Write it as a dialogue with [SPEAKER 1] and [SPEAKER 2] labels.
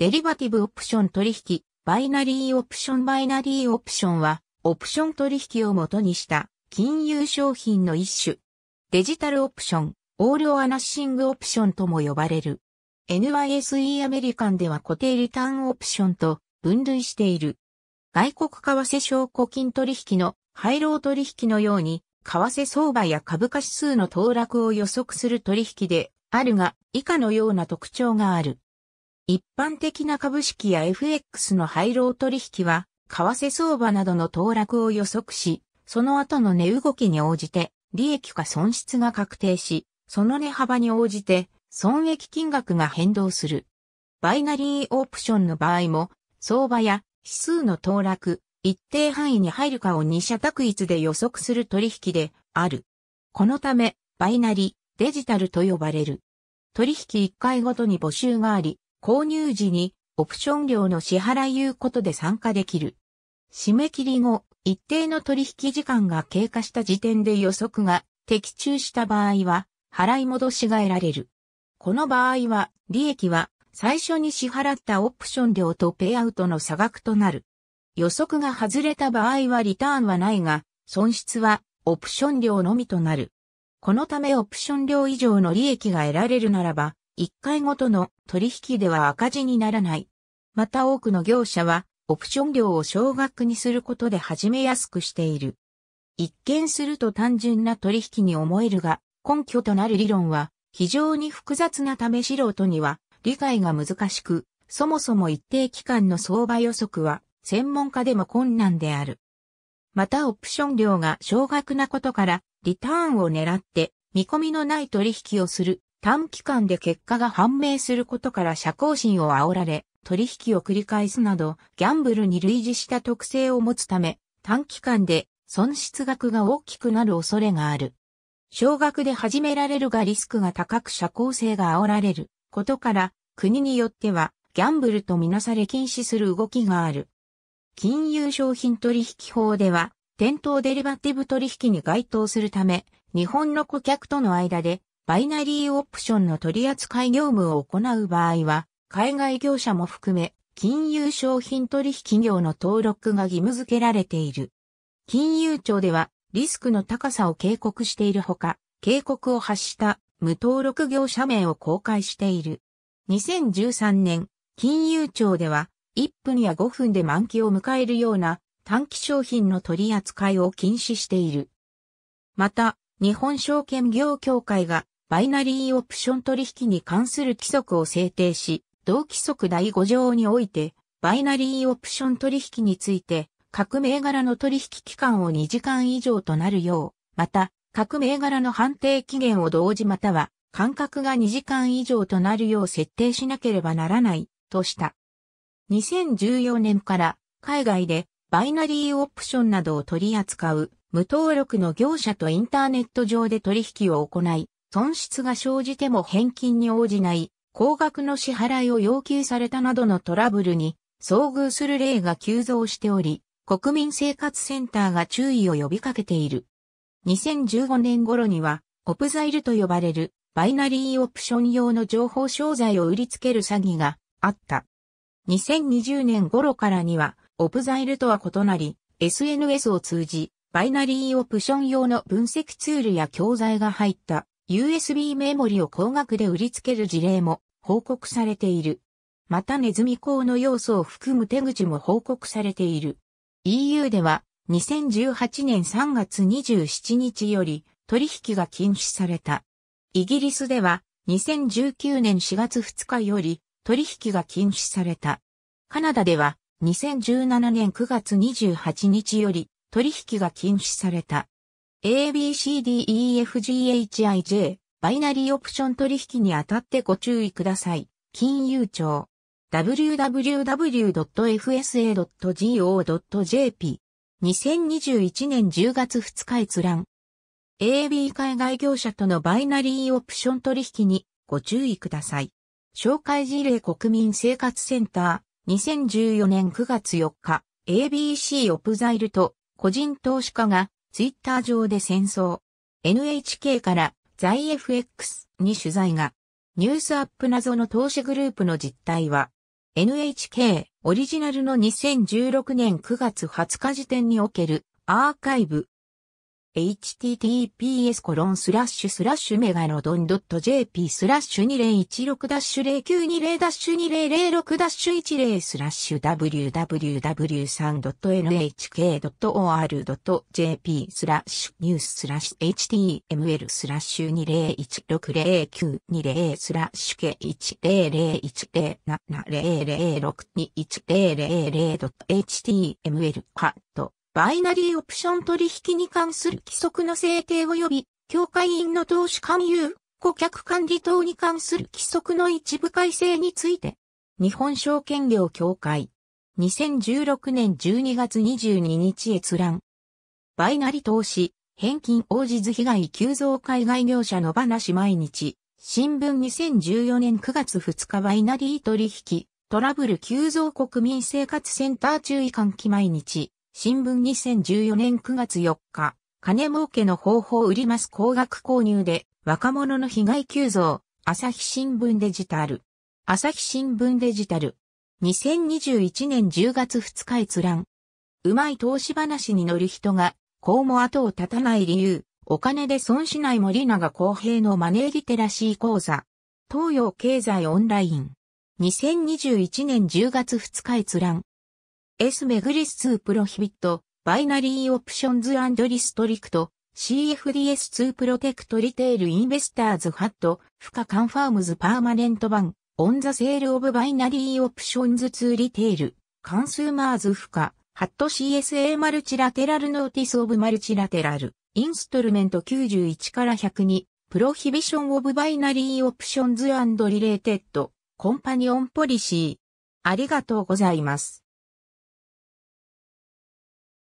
[SPEAKER 1] デリバティブオプション取引、バイナリーオプションバイナリーオプションは、オプション取引を元にした金融商品の一種。デジタルオプション、オールオアナッシングオプションとも呼ばれる。NYSE アメリカンでは固定リターンオプションと分類している。外国為替証拠金取引の廃炉取引のように、為替相場や株価指数の騰落を予測する取引であるが、以下のような特徴がある。一般的な株式や FX の廃炉取引は、為替相場などの騰落を予測し、その後の値動きに応じて、利益か損失が確定し、その値幅に応じて、損益金額が変動する。バイナリーオプションの場合も、相場や指数の騰落、一定範囲に入るかを二者択一で予測する取引である。このため、バイナリ、デジタルと呼ばれる。取引1回ごとに募集があり、購入時にオプション料の支払いいうことで参加できる。締め切り後、一定の取引時間が経過した時点で予測が的中した場合は、払い戻しが得られる。この場合は、利益は最初に支払ったオプション料とペイアウトの差額となる。予測が外れた場合はリターンはないが、損失はオプション料のみとなる。このためオプション料以上の利益が得られるならば、1回ごとの取引では赤字にならない。また多くの業者は、オプション料を少額にすることで始めやすくしている。一見すると単純な取引に思えるが、根拠となる理論は非常に複雑なため素人には理解が難しく、そもそも一定期間の相場予測は専門家でも困難である。またオプション料が少額なことからリターンを狙って見込みのない取引をする短期間で結果が判明することから社交心を煽られ、取引を繰り返すなど、ギャンブルに類似した特性を持つため、短期間で損失額が大きくなる恐れがある。少額で始められるがリスクが高く社交性が煽られることから、国によってはギャンブルとみなされ禁止する動きがある。金融商品取引法では、店頭デリバティブ取引に該当するため、日本の顧客との間でバイナリーオプションの取扱い業務を行う場合は、海外業者も含め、金融商品取引業の登録が義務付けられている。金融庁では、リスクの高さを警告しているほか、警告を発した無登録業者名を公開している。2013年、金融庁では、1分や5分で満期を迎えるような短期商品の取り扱いを禁止している。また、日本証券業協会がバイナリーオプション取引に関する規則を制定し、同規則第5条において、バイナリーオプション取引について、各銘柄の取引期間を2時間以上となるよう、また、各銘柄の判定期限を同時または、間隔が2時間以上となるよう設定しなければならない、とした。2014年から、海外で、バイナリーオプションなどを取り扱う、無登録の業者とインターネット上で取引を行い、損失が生じても返金に応じない、高額の支払いを要求されたなどのトラブルに遭遇する例が急増しており、国民生活センターが注意を呼びかけている。2015年頃には、オプザイルと呼ばれるバイナリーオプション用の情報商材を売りつける詐欺があった。2020年頃からには、オプザイルとは異なり、SNS を通じ、バイナリーオプション用の分析ツールや教材が入った USB メモリを高額で売りつける事例も報告されている。またネズミ講の要素を含む手口も報告されている。EU では2018年3月27日より取引が禁止された。イギリスでは2019年4月2日より取引が禁止された。カナダでは2017年9月28日より取引が禁止された。ABCDEFGHIJ、バイナリーオプション取引にあたってご注意ください。金融庁。www.fsa.go.jp。2021年10月2日閲覧。AB 海外業者とのバイナリーオプション取引にご注意ください。紹介事例国民生活センター。2014年9月4日。ABC オプザイルと個人投資家がツイッター上で戦争。NHK から在 FX に取材が。ニュースアップ謎の投資グループの実態は、NHK オリジナルの2016年9月20日時点におけるアーカイブ https コロンスラッシュスラッシュメガロドン .jp スラッシュ2016ダッシュ0920ダッシュ2006ダッシュ10スラッシュ www3.nhk.or.jp スラッシュニューススラッシュ html スラッシュ20160920スラッシュ k10010700621000.html ハットバイナリーオプション取引に関する規則の制定及び、協会員の投資勧誘、顧客管理等に関する規則の一部改正について、日本証券業協会、2016年12月22日閲覧。バイナリ投資、返金応じず被害急増海外業者の話毎日、新聞2014年9月2日バイナリー取引、トラブル急増国民生活センター注意喚起毎日、新聞2014年9月4日、金儲けの方法売ります高額購入で若者の被害急増、朝日新聞デジタル。朝日新聞デジタル。2021年10月2日閲覧。うまい投資話に乗る人が、こうも後を絶たない理由、お金で損しない森永公平のマネーリテラシー講座。東洋経済オンライン。2021年10月2日閲覧。S メグリス2プロヒビット、バイナリーオプションズリストリクト、CFDS2 プロテクトリテールインベスターズハット、フカカンファームズパーマネント版、オンザセールオブバイナリーオプションズ2リテール、カンスーマーズフカ、ハット CSA マルチラテラルノーティスオブマルチラテラル、インストルメント91から102、プロヒビションオブバイナリーオプションズリレーテッド、コンパニオンポリシー。ありがとうございます。